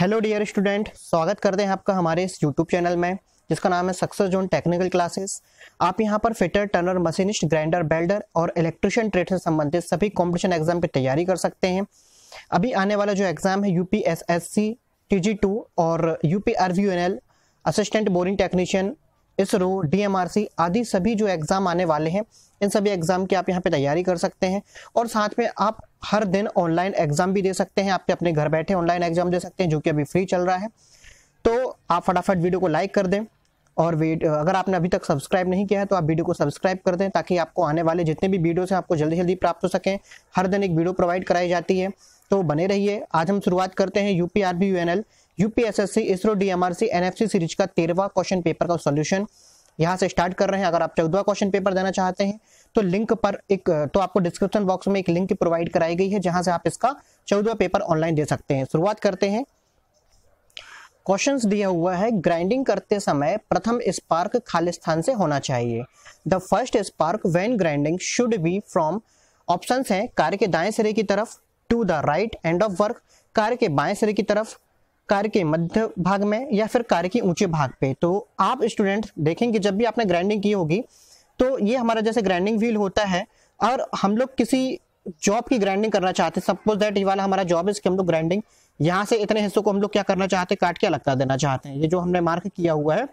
Hello dear student स्वागत करते हैं आपका हमारे इस यूट्यूब चैनल में जिसका नाम है सक्सेस जोन टेक्निकल क्लासेस आप यहां पर fitter turner machinist grinder welder और इलेक्ट्रिशियन ट्रेड से संबंधित सभी कॉम्पिटिशन एग्जाम की तैयारी कर सकते हैं अभी आने वाला जो एग्ज़ाम है U P S S C T G two और U P R N L assistant boring technician ISRO DMRC आदि सभी जो एग्जाम आने वाले हैं इन सभी एग्जाम की आप यहाँ पे तैयारी कर सकते हैं और साथ में आप हर दिन ऑनलाइन एग्जाम भी दे सकते हैं आपके अपने घर बैठे ऑनलाइन एग्जाम दे सकते हैं जो कि अभी फ्री चल रहा है तो आप फटाफट वीडियो को लाइक कर दें और अगर आपने अभी तक सब्सक्राइब नहीं किया है तो आप वीडियो को सब्सक्राइब कर दें ताकि आपको आने वाले जितने भी वीडियोस हैं आपको जल्दी जल्दी प्राप्त हो सकें हर दिन एक वीडियो प्रोवाइड कराई जाती है तो बने रहिए आज हम शुरुआत करते हैं UP R B U N L UPSSC ISRO DMRC NFC series का तेरवा क्वेश्चन पेपर का सोल्यूशन यहाँ से स्टार्ट कर रहे हैं अगर आप चौदवा क्वेश्चन पेपर देना चाहते हैं तो लिंक पर एक तो आपको डिस्क्रिप्शन बॉक्स में एक लिंक प्रोवाइड कराई गई है जहां से आप इसका चौदवा पेपर ऑनलाइन दे सकते हैं शुरुआत करते हैं क्वेश्चन दिया हुआ है ग्राइंडिंग करते समय प्रथम स्पार्क खाली स्थान से होना चाहिए the first spark when grinding should be from option है कार्य के दाएं सिरे की तरफ to the right end of work कार्य के बाएं सिरे की तरफ कार्य के मध्य भाग में या फिर कार्य के ऊंचे भाग पे तो आप स्टूडेंट देखेंगे जब भी आपने ग्राइंडिंग की होगी तो ये हमारा जैसे ग्राइंडिंग व्हील होता है और हम लोग किसी जॉब की ग्राइंडिंग करना चाहते हैं सपोज दैट ये वाला हमारा जॉब है इसके हम लोग ग्राइंडिंग यहाँ से इतने हिस्सों को हम लोग क्या करना चाहते हैं काट के अलग कर देना चाहते हैं ये जो हमने मार्क किया हुआ है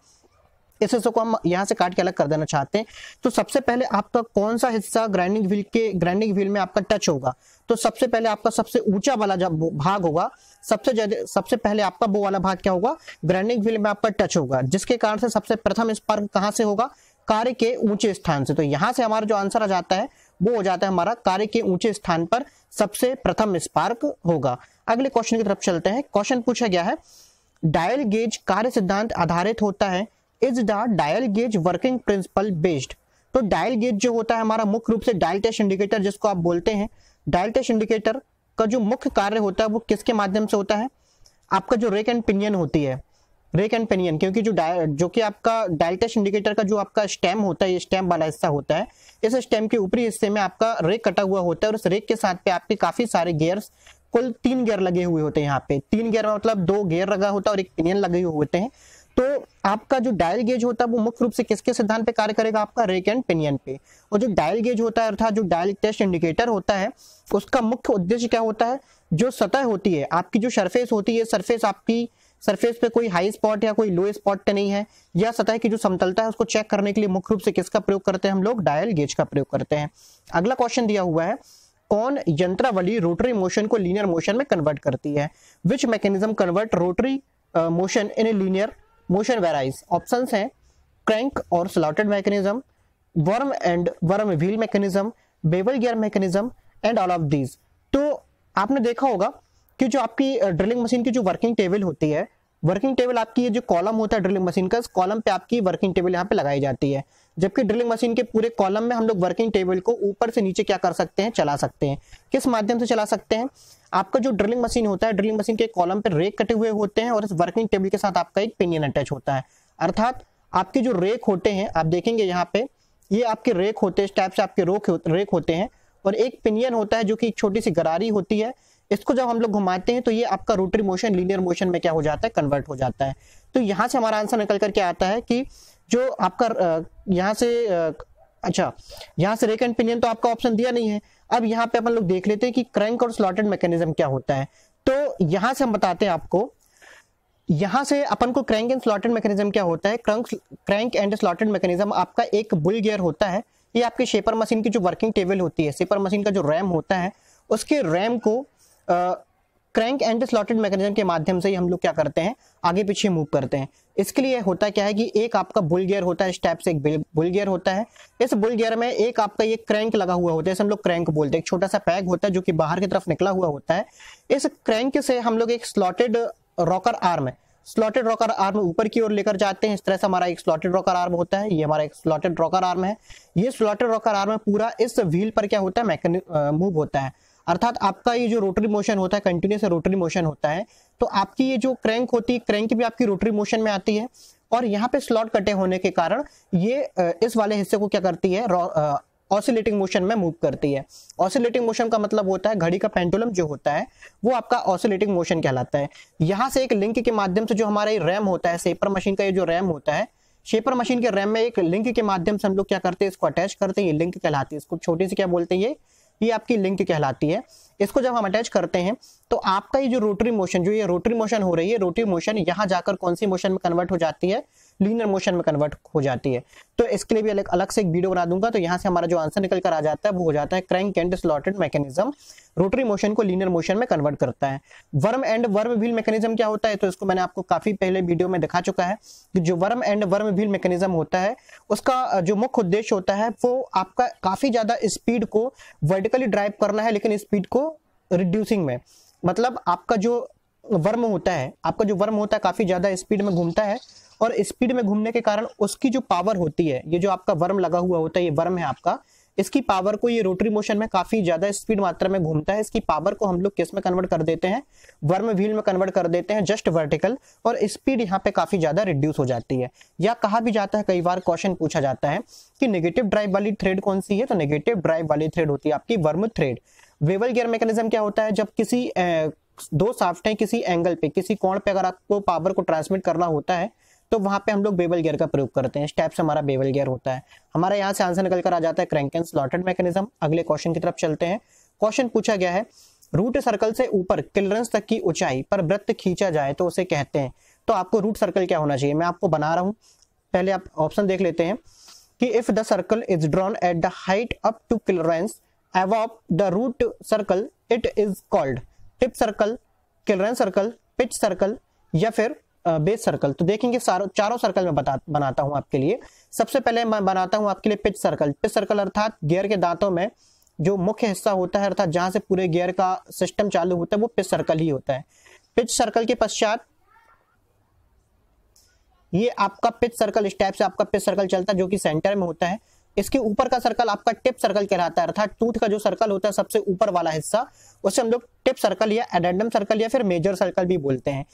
इस हिस्से को हम यहाँ से काट के अलग कर देना चाहते हैं तो सबसे पहले आपका कौन सा हिस्सा ग्राइंडिंग व्हील के ग्राइंडिंग व्हील में आपका टच होगा तो सबसे पहले आपका सबसे ऊंचा वाला जब भाग होगा सबसे ज्यादा सबसे पहले आपका वो वाला भाग क्या होगा ग्राइंडिंग व्हील में आपका टच होगा जिसके कारण से सबसे प्रथम स्पर्क कहाँ से होगा कार्य के ऊंचे स्थान से तो यहाँ से हमारा जो आंसर आ जाता है वो हो जाता है हमारा कार्य के ऊंचे स्थान पर सबसे प्रथम स्पार्क होगा अगले क्वेश्चन की तरफ चलते हैं क्वेश्चन पूछा गया है डायल गेज कार्य सिद्धांत आधारित होता है is the dial gauge working principle based तो डायल गेज जो होता है हमारा मुख्य रूप से डायल टेस्ट इंडिकेटर जिसको आप बोलते हैं डायल टेस्ट इंडिकेटर का जो मुख्य कार्य होता है वो किसके माध्यम से होता है आपका जो रेक एंड पिनियन होती है रेक एंड पिनियन क्योंकि जो जो कि आपका डायल टेस्ट इंडिकेटर का जो आपका स्टेम होता है ये स्टेम वाला हिस्सा होता है इस स्टेम के ऊपरी हिस्से में आपका रेक कटा हुआ होता है और इस रेक के साथ पे आपके काफी सारे गेयर कुल तीन गियर लगे हुए होते हैं यहाँ पे तीन गियर मतलब दो गियर लगा होता है और एक पिनियन लगे हुए होते हैं तो आपका जो डायल गेज होता है वो मुख्य रूप से किसके सिद्धांत पे कार्य करेगा आपका रेक एंड पिनियन पे और जो डायल गेज होता है अर्थात जो डायल टेस्ट इंडिकेटर होता है उसका मुख्य उद्देश्य क्या होता है जो सतह होती है आपकी जो सरफेस होती है सरफेस आपकी सरफेस पे कोई हाई स्पॉट या कोई लो स्पॉट पे नहीं है या सतह की जो समतलता है उसको चेक करने के लिए मुख्य रूप से किसका प्रयोग करते हैं हम लोग डायल गेज का प्रयोग करते हैं अगला क्वेश्चन दिया हुआ है कौन यंत्रावली रोटरी मोशन को लीनियर मोशन में कन्वर्ट करती है which mechanism convert rotary motion in a linear motion various option है क्रैंक और slotted mechanism worm and worm wheel mechanism bevel gear mechanism and all of these तो आपने देखा होगा कि जो आपकी ड्रिलिंग मशीन की जो वर्किंग टेबल होती है वर्किंग टेबल आपकी ये जो कॉलम होता है ड्रिलिंग मशीन का इस कॉलम पे आपकी वर्किंग टेबल यहाँ पे लगाई जाती है जबकि ड्रिलिंग मशीन के पूरे कॉलम में हम लोग वर्किंग टेबल को ऊपर से नीचे क्या कर सकते हैं चला सकते हैं किस माध्यम से चला सकते हैं आपका जो ड्रिलिंग मशीन होता है ड्रिलिंग मशीन के कॉलम पर रेक कटे हुए होते हैं और इस वर्किंग टेबल के साथ आपका एक पिनियन अटैच होता है अर्थात आपके जो रेक होते हैं आप देखेंगे यहाँ पे ये आपके रेक होते हैं टाइप से आपके रोक रेक होते हैं और एक पिनियन होता है जो कि एक छोटी सी गरारी होती है इसको जब हम लोग घुमाते हैं तो ये आपका रोटरी मोशन लीनियर मोशन में क्या हो जाता है कन्वर्ट हो जाता है तो यहाँ से हमारा आंसर निकल करके आता है कि जो आपका यहाँ से अच्छा यहाँ से रेक एंड पिनियन तो आपका ऑप्शन दिया नहीं है अब यहाँ पे अपन लोग देख लेते हैं कि क्रैंक और स्लॉटेड मैकेनिज्म क्या होता है तो यहां से हम बताते हैं आपको यहां से अपन को क्रैंक एंड स्लॉटेड मैकेनिज्म क्या होता है crank crank and slotted mechanism आपका एक बुल गियर होता है ये आपके शेपर मशीन की जो वर्किंग टेबल होती है शेपर मशीन का जो रैम होता है उसके रैम को क्रैंक एंड स्लॉटेड मैकेनिज्म के माध्यम से ही हम लोग क्या करते हैं आगे पीछे मूव करते हैं इसके लिए होता क्या है कि एक आपका बुल गियर होता है टाइप से एक बुल गियर होता है इस बुल गियर में एक आपका ये क्रैंक लगा हुआ होता है इसे हम लोग क्रैंक बोलते हैं एक छोटा सा पैग होता है जो कि बाहर की तरफ निकला हुआ होता है इस क्रैंक से हम लोग एक स्लॉटेड रॉकर आर्म है स्लॉटेड रॉकर आर्म ऊपर की ओर लेकर जाते हैं इस तरह से हमारा एक स्लॉटेड रॉकर आर्म होता है ये हमारा एक स्लॉटेड रॉकर आर्म है ये स्लॉटेड रॉकर आर्म पूरा इस व्हील पर क्या होता है मूव होता है अर्थात आपका ये जो रोटरी मोशन होता है कंटिन्यूस रोटरी मोशन होता है तो आपकी ये जो क्रैंक होती है क्रैंक भी आपकी रोटरी मोशन में आती है और यहाँ पे स्लॉट कटे होने के कारण ये इस वाले हिस्से को क्या करती है ऑसिलेटिंग मोशन में मूव करती है ऑसिलेटिंग मोशन का मतलब होता है घड़ी का पेंडुलम जो होता है वो आपका ऑसिलेटिंग मोशन कहलाता है यहाँ से एक लिंक के माध्यम से जो हमारा ये रैम होता है सेपर मशीन का ये जो रैम होता है शेपर मशीन के रैम में एक लिंक के माध्यम से हम लोग क्या करते हैं इसको अटैच करते हैं ये लिंक कहलाती है इसको छोटी सी क्या बोलते हैं ये ये आपकी लिंक कहलाती है इसको जब हम अटैच करते हैं तो आपका ये जो रोटरी मोशन जो ये रोटरी मोशन हो रही है रोटरी मोशन यहाँ जाकर कौन सी मोशन में कन्वर्ट हो जाती है लीनर मोशन में कन्वर्ट हो जाती है तो इसके लिए भी अलग अलग से एक वीडियो बना दूंगा तो यहाँ से हमारा जो आंसर निकल कर आ जाता है वो हो जाता है crank and slotted mechanism rotary motion को लीनर मोशन में कन्वर्ट करता है worm and worm wheel mechanism क्या होता है तो इसको मैंने आपको काफी पहले वीडियो में दिखा चुका है कि जो worm and worm wheel mechanism होता है उसका जो मुख्य उद्देश्य होता है वो आपका काफी ज्यादा स्पीड को वर्टिकली ड्राइव करना है लेकिन स्पीड को रिड्यूसिंग में मतलब आपका जो वर्म होता है आपका जो वर्म होता है काफी ज्यादा स्पीड में घूमता है और स्पीड में घूमने के कारण उसकी जो पावर होती है ये जो आपका वर्म लगा हुआ होता है ये वर्म है आपका इसकी पावर को ये रोटरी मोशन में काफी ज्यादा स्पीड मात्रा में घूमता है इसकी पावर को हम लोग किस में कन्वर्ट कर देते हैं वर्म व्हील में कन्वर्ट कर देते हैं जस्ट वर्टिकल और स्पीड यहाँ पे काफी ज्यादा रिड्यूस हो जाती है या कहा भी जाता है कई बार क्वेश्चन पूछा जाता है कि नेगेटिव ड्राइव वाली थ्रेड कौन सी है तो नेगेटिव ड्राइव वाली थ्रेड होती है आपकी worm thread bevel gear mechanism क्या होता है जब किसी दो साफ्ट किसी एंगल पे किसी कोण पे अगर आपको पावर को ट्रांसमिट करना होता है तो वहाँ पे हम लोग बेबल गियर का प्रयोग करते हैं स्टेप्स हमारा बेबल गियर होता है हमारे यहाँ से आंसर निकल कर आ जाता है क्रैंक एंड स्लॉटेड मैकेनिज्म अगले क्वेश्चन की तरफ चलते हैं क्वेश्चन पूछा गया है रूट सर्कल से ऊपर क्लियरेंस तक की ऊंचाई पर वृत्त खींचा जाए तो उसे कहते हैं तो आपको रूट सर्कल क्या होना चाहिए मैं आपको बना रहा हूँ पहले आप ऑप्शन देख लेते हैं कि if the circle is drawn at the height up to clearance of the root circle it is called tip circle clearance circle pitch circle या फिर बेस सर्कल तो देखेंगे चारों सर्कल में बता बनाता हूं आपके लिए सबसे पहले मैं बनाता हूं आपके लिए पिच सर्कल पिच सर्कल अर्थात गियर के दांतों में जो मुख्य हिस्सा होता है अर्थात जहां से पूरे गियर का सिस्टम चालू होता है वो पिच सर्कल ही होता है पिच सर्कल के पश्चात ये आपका पिच सर्कल इस टाइप से आपका पिच सर्कल चलता है जो कि सेंटर में होता है इसके ऊपर का सर्कल आपका टिप सर्कल कहलाता है अर्थात टूथ का जो सर्कल होता है सबसे ऊपर वाला हिस्सा उसे हम लोग टिप सर्कल या एडेंडम सर्कल या फिर मेजर सर्कल भी बोलते हैं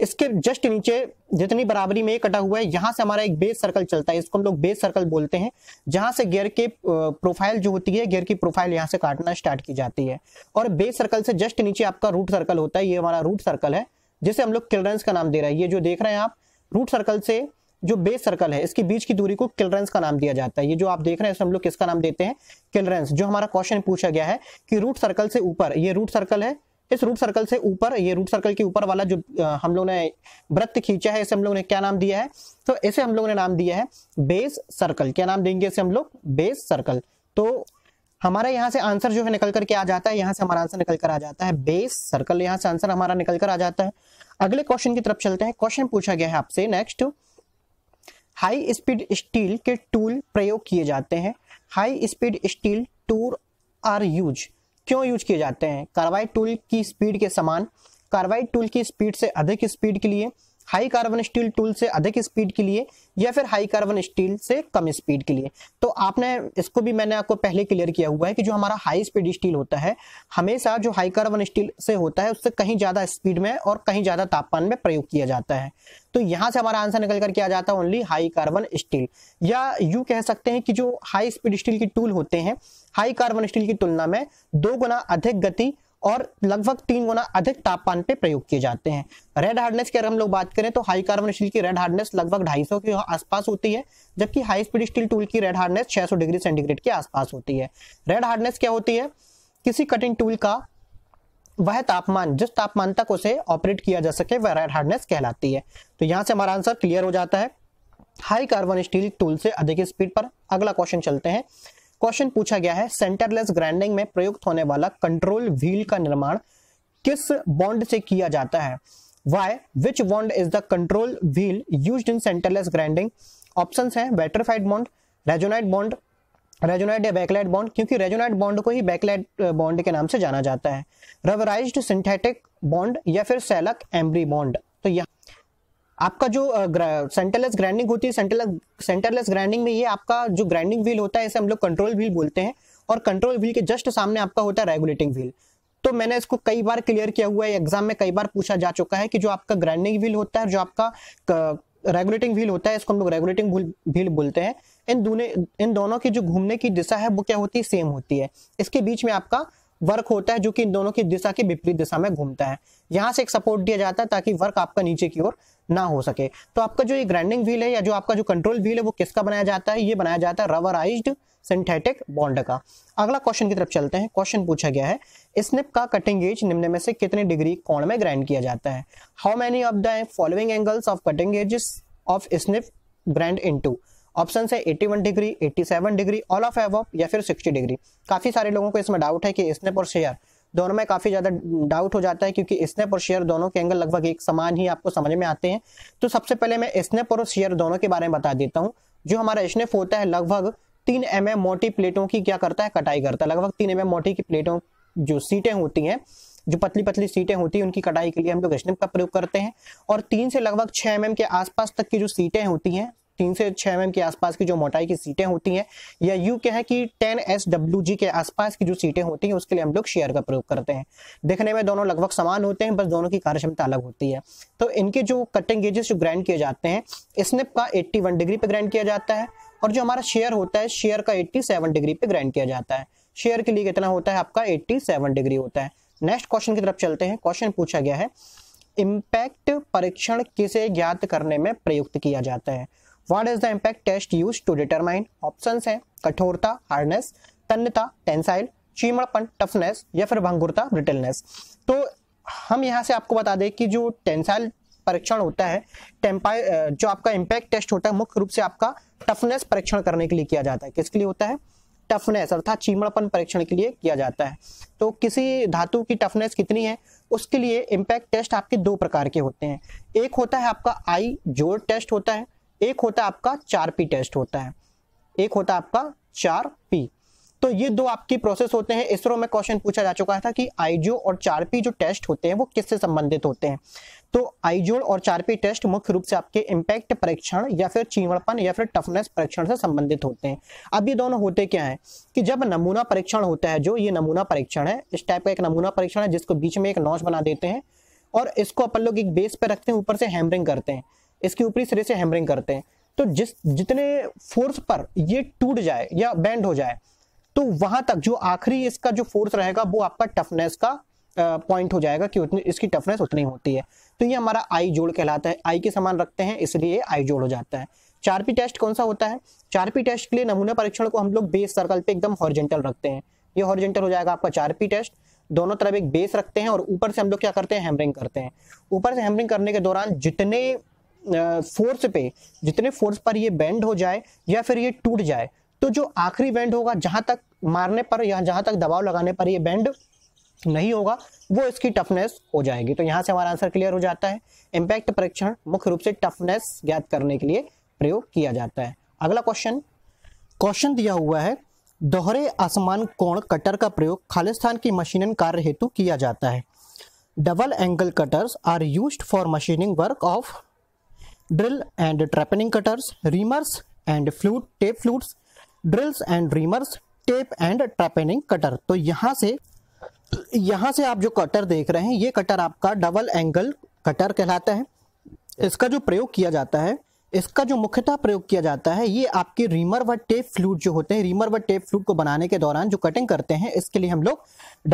इसके जस्ट नीचे जितनी बराबरी में ये कटा हुआ है यहां से हमारा एक बेस सर्कल चलता है इसको हम लोग बेस सर्कल बोलते हैं जहां से गियर के प्रोफाइल जो होती है गियर की प्रोफाइल यहां से काटना स्टार्ट की जाती है और बेस सर्कल से जस्ट नीचे आपका रूट सर्कल होता है ये हमारा रूट सर्कल है जिसे हम लोग किलरेंस का नाम दे रहे हैं ये जो देख रहे हैं आप रूट सर्कल से जो बेस सर्कल है इसके बीच की दूरी को किलरेंस का नाम दिया जाता है ये जो आप देख रहे हैं इसमें हम लोग किसका नाम देते हैं किलरेंस जो हमारा क्वेश्चन पूछा गया है कि रूट सर्कल से ऊपर ये रूट सर्कल है इस रूट सर्कल से ऊपर ये रूट सर्कल के ऊपर वाला जो हम लोग ने वृत्त खींचा है इसे हम लोग ने क्या नाम दिया है तो इसे हम लोग ने नाम दिया है बेस सर्कल क्या नाम देंगे इसे हम लोग बेस सर्कल तो हमारा यहाँ से आंसर जो है निकल करके आ जाता है यहाँ से हमारा आंसर निकल कर आ जाता है बेस सर्कल यहाँ से आंसर हमारा निकल कर आ जाता है अगले क्वेश्चन की तरफ चलते हैं क्वेश्चन पूछा गया है आपसे नेक्स्ट हाई स्पीड स्टील के टूल प्रयोग किए जाते हैं high speed steel tool are used क्यों यूज किए जाते हैं कार्बाइड टूल की स्पीड के समान कार्बाइड टूल की स्पीड से अधिक स्पीड के लिए हाई कार्बन स्टील टूल से अधिक स्पीड के लिए या फिर हाई कार्बन स्टील से कम स्पीड के लिए तो आपने इसको भी मैंने आपको पहले क्लियर किया हुआ है कि जो हमारा हाई स्पीड स्टील होता है हमेशा जो हाई कार्बन स्टील से होता है उससे कहीं ज़्यादा स्पीड में और कहीं ज़्यादा तापमान में प्रयोग किया जाता है तो यहां से हमारा आंसर निकल करके आ जाता है ओनली हाई कार्बन स्टील या यू कह सकते हैं कि जो हाई स्पीड स्टील के टूल होते हैं हाई कार्बन स्टील की तुलना में दो गुना अधिक गति और लगभग तीन गुना अधिक तापमान पे प्रयोग किए जाते हैं रेड हार्डनेस की अगर हम लोग बात करें तो हाई कार्बन स्टील की रेड हार्डनेस लगभग 250 के आसपास होती है जबकि हाई स्पीड स्टील टूल की रेड हार्डनेस 600 डिग्री सेंटीग्रेड के आसपास होती है रेड हार्डनेस क्या होती है किसी कटिंग टूल का वह तापमान जिस तापमान तक उसे ऑपरेट किया जा सके वह रेड हार्डनेस कहलाती है तो यहाँ से हमारा आंसर क्लियर हो जाता है हाई कार्बन स्टील टूल से अधिक स्पीड पर अगला क्वेश्चन चलते हैं क्वेश्चन पूछा गया है सेंटरलेस ग्राइंडिंग में प्रयुक्त होने वाला कंट्रोल व्हील का निर्माण किस बॉन्ड से किया जाता है by which bond is the control wheel used in centreless grinding option है बेटरफाइड बॉन्ड रेजोनाइट बॉन्ड रेजोनाइट या बैकलाइट बॉन्ड क्योंकि रेजोनाइट बॉन्ड को ही बैकलाइट बॉन्ड के नाम से जाना जाता है रबराइज सिंथेटिक बॉन्ड या फिर सेलक एम्ब्री बॉन्ड तो यहाँ आपका जो सेंटरलेस ग्राइंडिंग होती है सेंटरलेस सेंटरलेस ग्राइंडिंग में ये आपका जो ग्राइंडिंग व्हील होता है इसे हम लोग कंट्रोल व्हील बोलते हैं और कंट्रोल व्हील के जस्ट सामने आपका होता है रेगुलेटिंग व्हील तो मैंने इसको कई बार क्लियर किया हुआ है एग्जाम में कई बार पूछा जा चुका है कि जो आपका ग्राइंडिंग व्हील होता है जो आपका रेगुलेटिंग व्हील होता है इसको हम लोग रेगुलेटिंग व्हील बोलते हैं इन दोनों इन दोनों की जो घूमने की दिशा है वो क्या होती है सेम होती है इसके बीच में आपका वर्क होता है जो कि इन दोनों की दिशा के विपरीत दिशा में घूमता है यहां से एक सपोर्ट दिया जाता है ताकि वर्क आपका नीचे की ओर ना हो सके तो आपका जो ये ग्राइंडिंग व्हील है या जो आपका जो कंट्रोल व्हील है वो किसका बनाया जाता है ये बनाया जाता है रबराइज्ड सिंथेटिक बॉन्ड का अगला क्वेश्चन की तरफ चलते हैं क्वेश्चन पूछा गया है स्निप का कटिंग एज निम्न में से कितने डिग्री कोण में ग्राइंड किया जाता है how many of the following angles of cutting edges of snip grind in option है 81 डिग्री 87 डिग्री ऑल ऑफ एव या फिर 60 डिग्री काफी सारे लोगों को इसमें डाउट है कि स्निप और शेयर दोनों में काफ़ी ज़्यादा डाउट हो जाता है क्योंकि स्नेप और शेयर दोनों के एंगल लगभग एक समान ही आपको समझ में आते हैं तो सबसे पहले मैं स्नेप और शेयर दोनों के बारे में बता देता हूँ जो हमारा स्नेप होता है लगभग तीन एम एम मोटी प्लेटों की क्या करता है कटाई करता है लगभग तीन एम एम मोटी की प्लेटों जो सीटें होती हैं जो पतली पतली सीटें होती हैं उनकी कटाई के लिए हम लोग स्निप का प्रयोग करते हैं और तीन से लगभग छः एम एम के आसपास तक की जो सीटें होती हैं तीन से छः एम mm के आसपास की जो मोटाई की सीटें होती हैं या यू क्या है कि टेन एस डब्ल्यू जी के आसपास की जो सीटें होती हैं उसके लिए हम लोग शेयर का प्रयोग करते हैं देखने में दोनों लगभग समान होते हैं बस दोनों की कार्यक्षमता अलग होती है तो इनके जो कटिंग गेजेस जो ग्रैंड किए जाते हैं स्निप का एट्टी डिग्री पे ग्रैंड किया जाता है और जो हमारा शेयर होता है शेयर का एट्टी डिग्री पे ग्रैंड किया जाता है शेयर के लिए कितना होता है आपका एट्टी डिग्री होता है नेक्स्ट क्वेश्चन की तरफ चलते हैं क्वेश्चन पूछा गया है इम्पैक्ट परीक्षण किसे ज्ञात करने में प्रयुक्त किया जाता है what is the impact test used to determine option है कठोरता हार्डनेस तन्यता टेंसाइल चीमड़पन टफनेस या फिर भंगुरता ब्रिटलनेस तो हम यहाँ से आपको बता दें कि जो टेंसाइल परीक्षण होता है टेम्पाइ जो आपका इम्पैक्ट टेस्ट होता है मुख्य रूप से आपका टफनेस परीक्षण करने के लिए किया जाता है किसके लिए होता है टफनेस अर्थात चीमड़पन परीक्षण के लिए किया जाता है तो किसी धातु की टफनेस कितनी है उसके लिए इम्पैक्ट टेस्ट आपके दो प्रकार के होते हैं एक होता है आपका आई जोर टेस्ट होता है एक होता है आपका चार पी टेस्ट होता है एक होता है आपका चार पी तो ये दो आपकी प्रोसेस होते हैं इसरो में क्वेश्चन पूछा जा चुका था कि आईजो और चारपी जो टेस्ट होते हैं वो किससे संबंधित होते हैं तो आइजोल और चारपी टेस्ट मुख्य रूप से आपके इम्पैक्ट परीक्षण या फिर चीवड़पन या फिर टफनेस परीक्षण से संबंधित होते हैं अब ये दोनों होते क्या है कि जब नमूना परीक्षण होता है जो ये नमूना परीक्षण है इस टाइप का एक नमूना परीक्षण है जिसको बीच में एक नॉच बना देते हैं और इसको अपन लोग एक बेस पर रखते हैं ऊपर से हैमरिंग करते हैं इसके ऊपरी सिरे से हैमरिंग करते हैं तो जिस जितने फोर्स पर ये टूट जाए या बैंड हो जाए तो वहां तक जो आखिरी इसका जो फोर्स रहेगा वो आपका टफनेस का पॉइंट हो जाएगा कि उतनी इसकी टफनेस उतनी होती है तो ये हमारा आई जोड़ कहलाता है आई के समान रखते हैं इसलिए आई जोड़ हो जाता है चारपी टेस्ट कौन सा होता है चारपी टेस्ट के लिए नमूना परीक्षण को हम लोग बेस सर्कल पे एकदम हॉर्जेंटल रखते हैं ये हॉर्जेंटल हो जाएगा आपका चारपी टेस्ट दोनों तरफ एक बेस रखते हैं और ऊपर से हम लोग क्या करते हैं हैमरिंग करते हैं ऊपर से हैमरिंग करने के दौरान जितने फोर्स पे जितने फोर्स पर ये बेंड हो जाए या फिर ये टूट जाए तो जो आखिरी बेंड होगा जहां तक मारने पर या जहां तक दबाव लगाने पर ये बेंड नहीं होगा वो इसकी टफनेस हो जाएगी तो यहाँ से हमारा आंसर क्लियर हो जाता है इम्पैक्ट परीक्षण मुख्य रूप से टफनेस ज्ञात करने के लिए प्रयोग किया जाता है अगला क्वेश्चन क्वेश्चन दिया हुआ है दोहरे आसमान कोण कटर का प्रयोग खालिस्तान की मशीनन कार्य हेतु किया जाता है double angle cutters are used for machining work of drill and trepanning cutters reamers and flute tap flutes drills and reamers tap and trepanning cutter तो यहाँ से यहाँ से आप जो कटर देख रहे हैं ये कटर आपका डबल एंगल कटर कहलाता है इसका जो प्रयोग किया जाता है इसका जो मुख्यतः प्रयोग किया जाता है ये आपके रीमर व टेप फ्लूट जो होते हैं रीमर व टेप फ्लूट को बनाने के दौरान जो कटिंग करते हैं इसके लिए हम लोग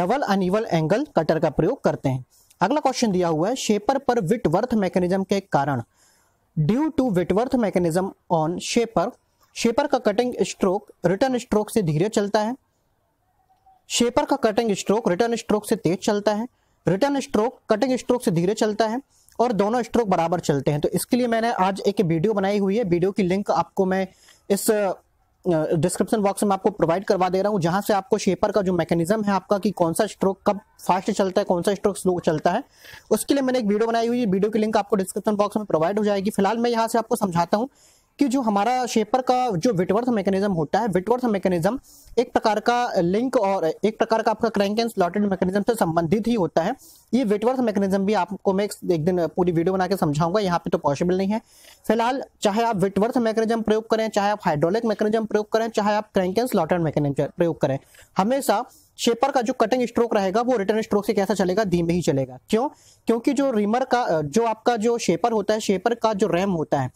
डबल अनिवल एंगल कटर का प्रयोग करते हैं अगला क्वेश्चन दिया हुआ है शेपर पर विट वर्थ मैकेनिज्म के कारण due to Whitworth mechanism on shaper shaper का कटिंग स्ट्रोक रिटर्न स्ट्रोक से धीरे चलता है शेपर का कटिंग स्ट्रोक रिटर्न स्ट्रोक से तेज चलता है रिटर्न स्ट्रोक कटिंग स्ट्रोक से धीरे चलता है और दोनों स्ट्रोक बराबर चलते हैं तो इसके लिए मैंने आज एक वीडियो बनाई हुई है वीडियो की लिंक आपको मैं इस डिस्क्रिप्शन बॉक्स में आपको प्रोवाइड करवा दे रहा हूँ जहाँ से आपको शेपर का जो मैकेनिज्म है आपका कि कौन सा स्ट्रोक कब फास्ट चलता है कौन सा स्ट्रोक स्लो चलता है उसके लिए मैंने एक वीडियो बनाई हुई है वीडियो की लिंक आपको डिस्क्रिप्शन बॉक्स में प्रोवाइड हो जाएगी फिलहाल मैं यहाँ से आपको समझाता हूँ कि जो हमारा शेपर का जो विटवर्थ मैकेनिज्म होता है विटवर्थ मैकेनिज्म एक प्रकार का लिंक और एक प्रकार का आपका क्रैंक एंड स्लॉटेड मैकेनिज्म से संबंधित ही होता है ये विटवर्थ मैकेनिज्म भी आपको मैं एक दिन पूरी वीडियो बना के समझाऊंगा यहाँ पे तो पॉसिबल नहीं है फिलहाल चाहे आप विटवर्थ मैकेनिज्म प्रयोग करें चाहे आप हाइड्रोलिक मैकेनिज्म प्रयोग करें चाहे आप क्रैंक एंड स्लॉटेड मैकेनिज्म प्रयोग करें हमेशा शेपर का जो कटिंग स्ट्रोक रहेगा वो रिटर्न स्ट्रोक से कैसा चलेगा धीमे ही चलेगा क्यों क्योंकि जो रिमर का जो आपका जो शेपर होता है शेपर का जो रैम होता है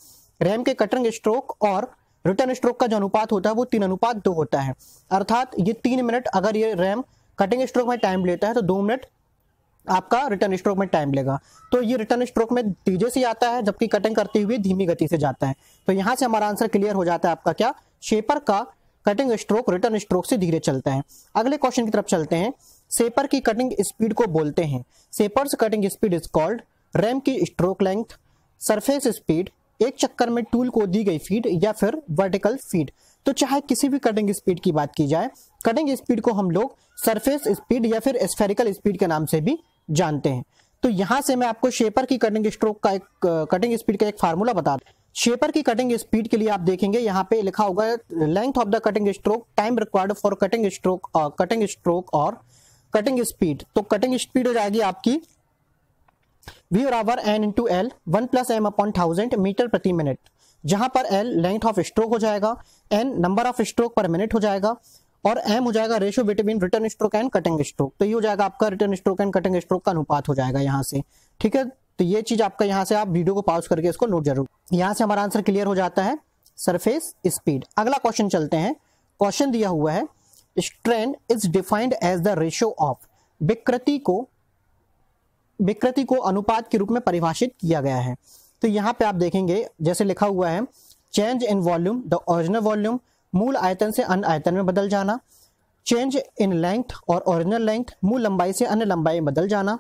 रैम के कटरिंग स्ट्रोक और रिटर्न स्ट्रोक का जो अनुपात होता है वो तीन अनुपात दो होता है अर्थात ये तीन मिनट अगर ये रैम कटिंग स्ट्रोक में टाइम लेता है तो दो मिनट आपका रिटर्न स्ट्रोक में टाइम लेगा तो ये रिटर्न स्ट्रोक में तेजी से आता है जबकि कटिंग करते हुए धीमी गति से जाता है तो यहाँ से हमारा आंसर क्लियर हो जाता है आपका क्या शेपर का कटिंग स्ट्रोक रिटर्न स्ट्रोक से धीरे चलता है अगले क्वेश्चन की तरफ चलते हैं सेपर की कटिंग स्पीड को बोलते हैं shaper's cutting speed is called ram की स्ट्रोक लेंथ सरफेस स्पीड एक चक्कर में टूल को दी गई फीड या फिर वर्टिकल फीड तो चाहे किसी भी कटिंग स्पीड की बात की जाए कटिंग स्पीड को हम लोग सरफेस स्पीड या फिर स्फेरिकल स्पीड के नाम से भी जानते हैं तो यहां से मैं आपको शेपर की कटिंग स्ट्रोक का एक कटिंग स्पीड का एक फार्मूला बता दू शेपर की कटिंग स्पीड के लिए आप देखेंगे यहाँ पे लिखा होगा length of the cutting stroke time required for cutting stroke cutting stroke और कटिंग स्पीड तो कटिंग स्पीड हो जाएगी आपकी वी और our N into L one plus M upon thousand metre प्रति मिनट जहां पर एल लेंथ ऑफ स्ट्रोक हो जाएगा N number of stroke per minute हो जाएगा और एम हो जाएगा ratio between return stroke and cutting stroke तो ये हो जाएगा आपका return stroke and cutting stroke का अनुपात हो जाएगा यहाँ से ठीक है तो ये चीज आपका यहाँ से आप वीडियो को पॉज करके इसको नोट जरूर यहाँ से हमारा आंसर क्लियर हो जाता है सरफेस स्पीड अगला क्वेश्चन चलते हैं क्वेश्चन दिया हुआ है strain is defined as the ratio of विकृति को विकृति को अनुपात के रूप में परिभाषित किया गया है तो यहाँ पे आप देखेंगे जैसे लिखा हुआ है change in volume the original volume मूल आयतन से अन्य आयतन में बदल जाना चेंज इन लेंथ और ओरिजिनल लेंथ मूल लंबाई से अन्य लंबाई में बदल जाना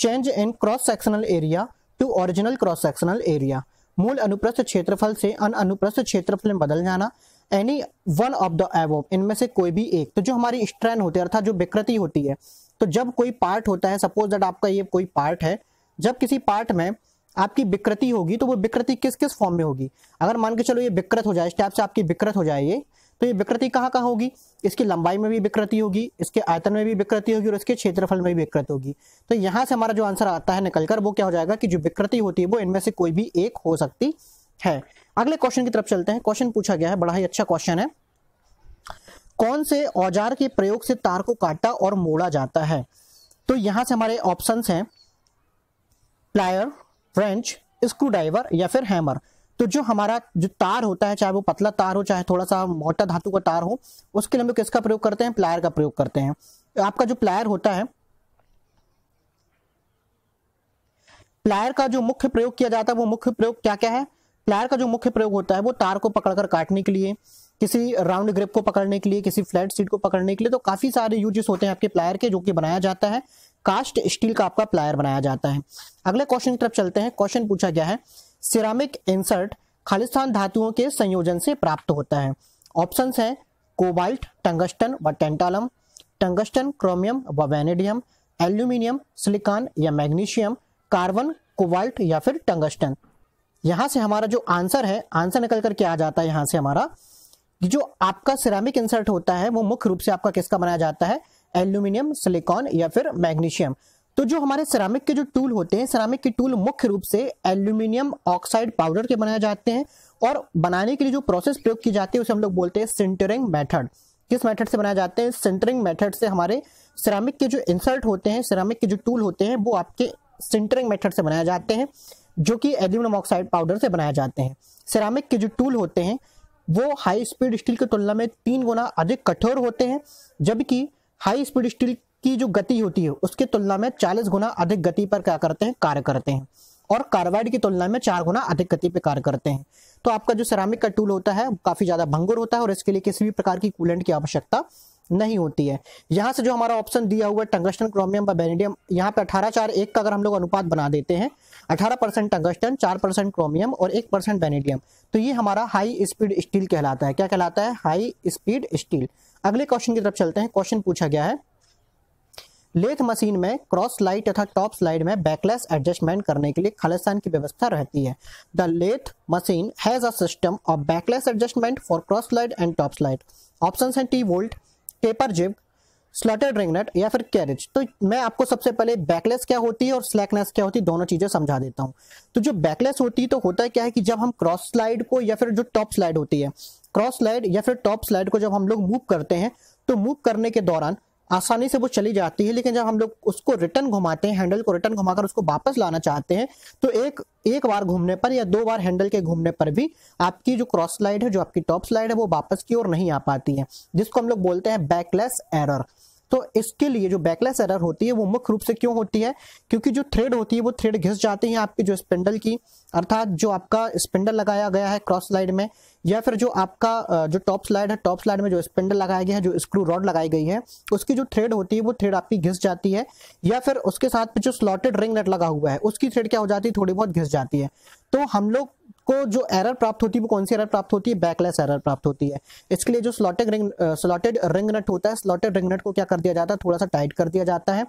change in cross sectional area to original cross sectional area मूल अनुप्रस्थ क्षेत्रफल से अन अनुप्रस्थ क्षेत्रफल में बदल जाना any one of the above इनमें से कोई भी एक तो जो हमारी स्ट्रेन होती है अर्थात जो विकृति होती है तो जब कोई पार्ट होता है सपोज दैट आपका ये कोई पार्ट है जब किसी पार्ट में आपकी विकृति होगी तो वो विकृति किस किस फॉर्म में होगी अगर मान के चलो ये विकृत हो जाए स्टेप से आपकी विकृत हो जाए ये तो ये विकृति कहाँ कहाँ होगी इसकी लंबाई में भी विकृति होगी इसके आयतन में भी विकृति होगी और इसके क्षेत्रफल में भी विकृत होगी तो यहाँ से हमारा जो आंसर आता है निकलकर वो क्या हो जाएगा कि जो विकृति होती है वो इनमें से कोई भी एक हो सकती है अगले क्वेश्चन की तरफ चलते हैं क्वेश्चन पूछा गया है बड़ा ही अच्छा क्वेश्चन है कौन से औजार के प्रयोग से तार को काटा और मोड़ा जाता है तो यहां से हमारे ऑप्शन हैं प्लायर फ्रेंच स्क्रू ड्राइवर या फिर हैमर तो जो हमारा जो तार होता है चाहे वो पतला तार हो चाहे थोड़ा सा मोटा धातु का तार हो उसके लिए हम किसका प्रयोग करते हैं प्लायर का प्रयोग करते हैं आपका जो प्लायर होता है प्लायर का जो मुख्य प्रयोग किया जाता है वो मुख्य प्रयोग क्या क्या है प्लायर का जो मुख्य प्रयोग होता है वो तार को पकड़कर काटने के लिए किसी राउंड ग्रिप को पकड़ने के लिए किसी फ्लैट सीट को पकड़ने के लिए तो काफी सारे यूजेस होते हैं आपके प्लायर के जो कि बनाया जाता है कास्ट स्टील का आपका प्लायर बनाया जाता है अगले क्वेश्चन की तरफ चलते हैं क्वेश्चन पूछा गया है सिरामिक इंसर्ट खालिस्तान धातुओं के संयोजन से प्राप्त होता है ऑप्शन है कोबाल्ट टंगस्टन व टेंटालम टंगस्टन क्रोमियम व वेनेडियम एल्यूमिनियम सिलिकॉन या मैग्नीशियम कार्बन कोबाल्ट या फिर टंगस्टन यहां से हमारा जो आंसर है आंसर निकल करके आ जाता है यहाँ से हमारा जो आपका सिरामिक इंसर्ट होता है वो मुख्य रूप से आपका किसका बनाया जाता है एल्यूमिनियम सिलिकॉन या फिर मैग्नीशियम तो जो हमारे सिरामिक के जो टूल होते हैं सिरामिक के टूल मुख्य रूप से एल्यूमिनियम ऑक्साइड पाउडर के बनाए जाते हैं और बनाने के लिए जो प्रोसेस प्रयोग की जाती है उसे हम लोग बोलते हैं सिंटरिंग मेथड किस मेथड से बनाए जाते हैं सिंटरिंग मेथड से हमारे सिरामिक के जो इंसर्ट होते हैं सिरामिक के जो टूल होते हैं वो आपके सिंटरिंग मेथड से बनाए जाते हैं जो कि एल्यूमिनियम ऑक्साइड पाउडर से बनाए जाते हैं सिरामिक के जो टूल होते हैं वो हाई स्पीड स्टील की तुलना में तीन गुना अधिक कठोर होते हैं जबकि हाई स्पीड स्टील की जो गति होती है उसकी तुलना में चालीस गुना अधिक गति पर क्या करते हैं कार्य करते हैं और कार्बाइड की तुलना में चार गुना अधिक गति पर कार्य करते हैं तो आपका जो सरामिक का टूल होता है काफी ज्यादा भंगुर होता है और इसके लिए किसी भी प्रकार की कूलेंट की आवश्यकता नहीं होती है यहाँ से जो हमारा ऑप्शन दिया हुआ है टंगस्टन क्रोमियम बेनेडियम यहाँ पे अठारह चार एक का अगर हम लोग अनुपात बना देते हैं अठारह परसेंट टंगस्टन चार परसेंट क्रोमियम और एक परसेंट बेनेडियम तो ये हमारा हाई स्पीड स्टील कहलाता है क्या कहलाता है हाई स्पीड स्टील अगले क्वेश्चन की तरफ चलते हैं क्वेश्चन पूछा गया है लेथ मशीन में क्रॉस स्लाइड तथा टॉप स्लाइड में बैकलेस एडजस्टमेंट करने के लिए खालिस्तान की व्यवस्था रहती है the lathe machine has a system of backlash adjustment for cross slide and top slide option हैं T bolt taper gib slotted ring nut या फिर कैरेज तो मैं आपको सबसे पहले बैकलेस क्या होती है और स्लैकनेस क्या होती है दोनों चीजें समझा देता हूँ तो जो बैकलेस होती है तो होता है क्या है कि जब हम क्रॉस स्लाइड को या फिर जो टॉप स्लाइड होती है क्रॉस स्लाइड या फिर टॉप स्लाइड को जब हम लोग मूव करते हैं तो मूव करने के दौरान आसानी से वो चली जाती है लेकिन जब हम लोग उसको रिटर्न घुमाते हैं हैंडल को रिटर्न घुमाकर उसको वापस लाना चाहते हैं तो एक एक बार घूमने पर या दो बार हैंडल के घूमने पर भी आपकी जो क्रॉस स्लाइड है जो आपकी टॉप स्लाइड है वो वापस की ओर नहीं आ पाती है जिसको हम लोग बोलते हैं बैकलेस एरर तो इसके लिए जो बैकलेस एरर होती है वो मुख्य रूप से क्यों होती है क्योंकि जो थ्रेड होती है वो थ्रेड घिस जाती है आपकी जो स्पिंडल की अर्थात जो आपका स्पिंडल लगाया गया है क्रॉस स्लाइड में या फिर जो आपका जो टॉप स्लाइड है टॉप स्लाइड में जो स्पिंडल लगाया गया है जो स्क्रू रॉड लगाई गई है उसकी जो थ्रेड होती है वो थ्रेड आपकी घिस जाती है या फिर उसके साथ जो स्लॉटेड रिंग नेट लगा हुआ है उसकी थ्रेड क्या हो जाती है थोड़ी बहुत घिस जाती है तो हम लोग को जो एरर प्राप्त होती है वो कौन सी एरर प्राप्त होती है बैकलेस एरर प्राप्त होती है इसके लिए जो slotted ring slotted ring nut होता है स्लॉटेड रिंग नट को क्या कर दिया जाता है थोड़ा सा टाइट कर दिया जाता है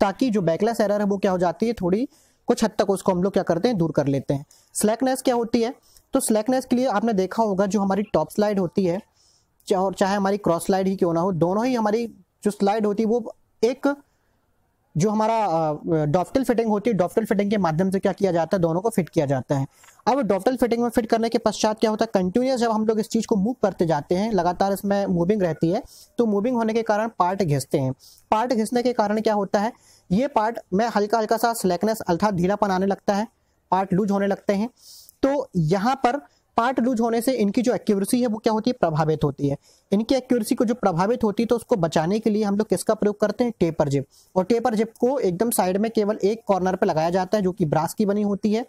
ताकि जो बैकलेस एरर है वो क्या हो जाती है थोड़ी कुछ हद तक उसको हम लोग क्या करते हैं दूर कर लेते हैं स्लैकनेस क्या होती है तो स्लैकनेस के लिए आपने देखा होगा जो हमारी टॉप स्लाइड होती है और चाहे हमारी क्रॉस स्लाइड ही क्यों ना हो दोनों ही हमारी जो स्लाइड होती है वो एक जो हमारा डॉफ्टल फिटिंग होती है डॉफ्टल फिटिंग के माध्यम से क्या किया जाता है दोनों को फिट किया जाता है अब डॉफ्टल फिटिंग में फिट करने के पश्चात क्या होता है कंटिन्यूस जब हम लोग इस चीज़ को मूव करते जाते हैं लगातार इसमें मूविंग रहती है तो मूविंग होने के कारण पार्ट घिसते हैं पार्ट घिसने के कारण क्या होता है ये पार्ट में हल्का हल्का सा स्लैकनेस अर्थात धीरापन आने लगता है पार्ट लूज होने लगते हैं तो यहां पर पार्ट लूज होने से इनकी जो एक्यूरेसी है वो क्या होती है प्रभावित होती है इनकी एक्यूरेसी को जो प्रभावित होती है तो उसको बचाने के लिए हम लोग किसका प्रयोग करते हैं टेपर जिप और टेपर जिप को एकदम साइड में केवल एक कॉर्नर पर लगाया जाता है जो कि ब्रास की बनी होती है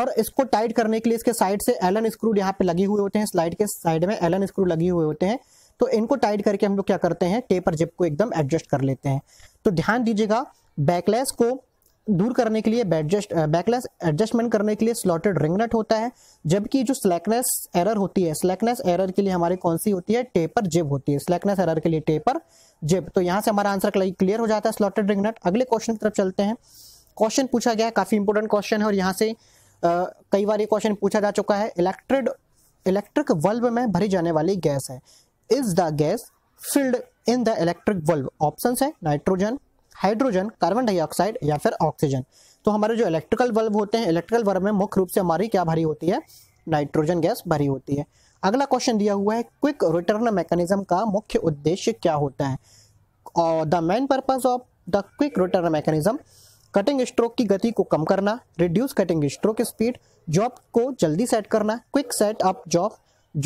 और इसको टाइट करने के लिए इसके साइड से एलन स्क्रू यहाँ पे लगे हुए होते हैं स्लाइड के साइड में एलन स्क्रू लगे हुए होते हैं तो इनको टाइट करके हम लोग क्या करते हैं टेपर जिप को एकदम एडजस्ट कर लेते हैं तो ध्यान दीजिएगा बैकलेस को दूर करने के लिए बैडजस्ट बैकलेस एडजस्टमेंट करने के लिए स्लॉटेड रिंगनेट होता है जबकि जो स्लैकनेस एरर होती है स्लैकनेस एरर के लिए हमारी कौन सी होती है टेपर जेब होती है स्लैकनेस एरर के लिए टेपर जेब तो यहाँ से हमारा आंसर क्लियर हो जाता है स्लॉटेड रिंगनेट अगले क्वेश्चन की तरफ चलते हैं क्वेश्चन पूछा गया है काफ़ी इंपॉर्टेंट क्वेश्चन है और यहाँ से आ, कई बार ये क्वेश्चन पूछा जा चुका है इलेक्ट्रिड इलेक्ट्रिक बल्ब में भरी जाने वाली गैस है is the gas filled in the electric bulb option है नाइट्रोजन हाइड्रोजन कार्बन डाइऑक्साइड या फिर ऑक्सीजन तो हमारे जो इलेक्ट्रिकल बल्ब होते हैं इलेक्ट्रिकल बल्ब में मुख्य रूप से हमारी क्या भरी होती है नाइट्रोजन गैस भरी होती है अगला क्वेश्चन दिया हुआ है क्विक रिटर्न मैकेनिज्म का मुख्य उद्देश्य क्या होता है और the main purpose of the quick return mechanism cutting stroke की गति को कम करना reduce cutting stroke speed job को जल्दी सेट करना quick set up job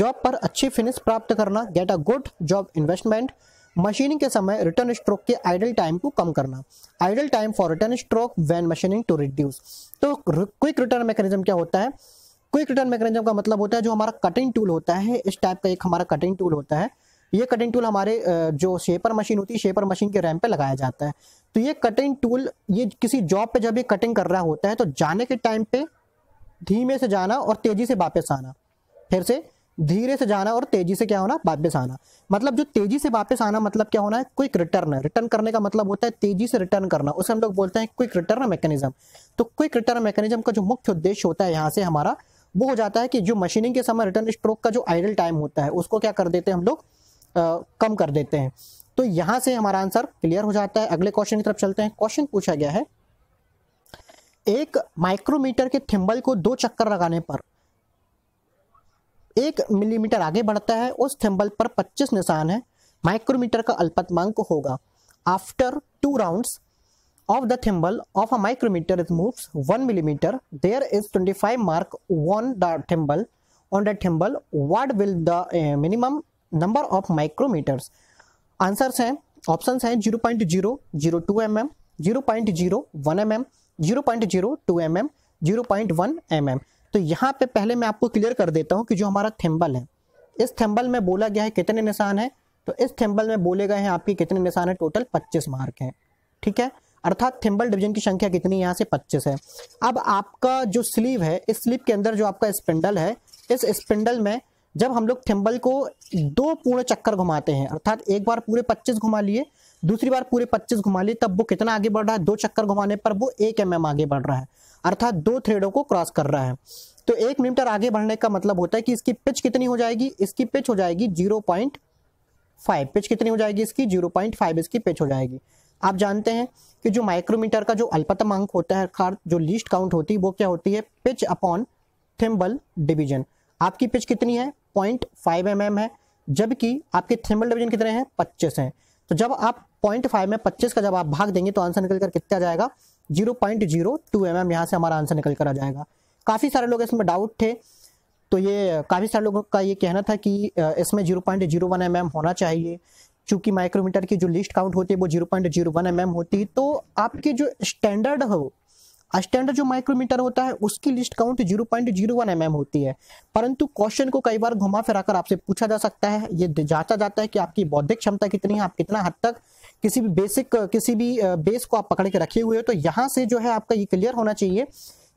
job पर अच्छी फिनिश प्राप्त करना get a good job investment machining के समय रिटर्न स्ट्रोक के आइडल टाइम को कम करना idle time for return stroke when machining to reduce तो क्विक रिटर्न मैकेनिज्म क्या होता है क्विक रिटर्न मैकेनिज्म का मतलब होता है जो हमारा कटिंग टूल होता है इस टाइप का एक हमारा कटिंग टूल होता है ये कटिंग टूल हमारे जो शेपर मशीन होती है शेपर मशीन के रैम पे लगाया जाता है तो ये कटिंग टूल ये किसी जॉब पे जब ये कटिंग कर रहा होता है तो जाने के टाइम पे धीमे से जाना और तेजी से वापस आना फिर से धीरे से जाना और तेजी से क्या होना वापस आना मतलब जो तेजी से वापस आना मतलब क्या होना है क्विक रिटर्न है रिटर्न करने का मतलब होता है तेजी से रिटर्न करना उसे हम लोग बोलते हैं क्विक रिटर्न मैकेनिज्म तो क्विक रिटर्न मैकेनिज्म का जो मुख्य उद्देश्य होता है यहाँ से हमारा वो हो जाता है कि जो मशीनिंग के समय रिटर्न स्ट्रोक का जो आइडल टाइम होता है उसको क्या कर देते हैं हम लोग कम कर देते हैं तो यहाँ से हमारा आंसर क्लियर हो जाता है अगले क्वेश्चन की तरफ चलते हैं क्वेश्चन पूछा गया है एक माइक्रोमीटर के थिम्बल को दो चक्कर लगाने पर एक मिलीमीटर आगे बढ़ता है उस थिम्बल पर 25 निशान है माइक्रोमीटर का अल्पतमांक होगा after two rounds of the thimble of a micrometer is moves one millimetre there is 25 mark on the thimble on the thimble what will the uh, minimum number of micrometers answers हैं options हैं 0.002 mm 0.01 mm 0.02 mm 0.1 mm तो यहाँ पे पहले मैं आपको clear कर देता हूँ कि जो हमारा थिम्बल है इस थिम्बल में बोला गया है कितने निशान है तो इस थिम्बल में बोले गए हैं आपके कितने निशान है टोटल पच्चीस मार्क है ठीक है अर्थात थिम्बल डिवीजन की संख्या कितनी यहाँ से 25 है अब आपका जो स्लीव है इस स्लीव के अंदर जो आपका स्पिंडल है इस स्पिंडल में जब हम लोग थिम्बल को दो पूर्ण चक्कर घुमाते हैं अर्थात एक बार पूरे पच्चीस घुमा लिए दूसरी बार पूरे 25 घुमा लिए तब वो कितना आगे बढ़ रहा है दो चक्कर घुमाने पर वो एक एम आगे बढ़ रहा है अर्थात दो थ्रेडों को क्रॉस कर रहा है तो एक मीटर आगे बढ़ने का मतलब होता है कि इसकी पिच कितनी हो जाएगी इसकी पिच हो जाएगी जीरो पॉइंट फाइव पिच कितनी हो जाएगी इसकी जीरो पॉइंट फाइव इसकी पिच हो जाएगी आप जानते हैं कि जो माइक्रोमीटर का जो अल्पतम अंक होता है खार जो लीस्ट काउंट होती है वो क्या होती है पिच अपॉन थिम्बल डिवीजन आपकी पिच कितनी है पॉइंट फाइव एम है जबकि आपके थिम्बल डिवीजन कितने हैं पच्चीस हैं तो जब आप पॉइंट फाइव में पच्चीस का जब आप भाग देंगे तो आंसर निकल कर कितना जाएगा zero point zero two M M यहाँ से हमारा आंसर निकल कर आ जाएगा काफ़ी सारे लोग इसमें डाउट थे तो ये काफ़ी सारे लोगों का ये कहना था कि इसमें zero point zero one M M होना चाहिए चूंकि माइक्रोमीटर की जो लिस्ट काउंट होती है वो zero point zero one M M होती है तो आपकी जो स्टैंडर्ड हो स्टैंडर्ड जो माइक्रोमीटर होता है उसकी लिस्ट काउंट 0.01 एमएम mm होती है परंतु क्वेश्चन को कई बार घुमा फिरा कर आपसे पूछा जा सकता है ये जांचा जाता है कि आपकी बौद्धिक क्षमता कितनी है आप कितना हद तक किसी भी बेसिक किसी भी बेस को आप पकड़ के रखे हुए हो तो यहाँ से जो है आपका ये क्लियर होना चाहिए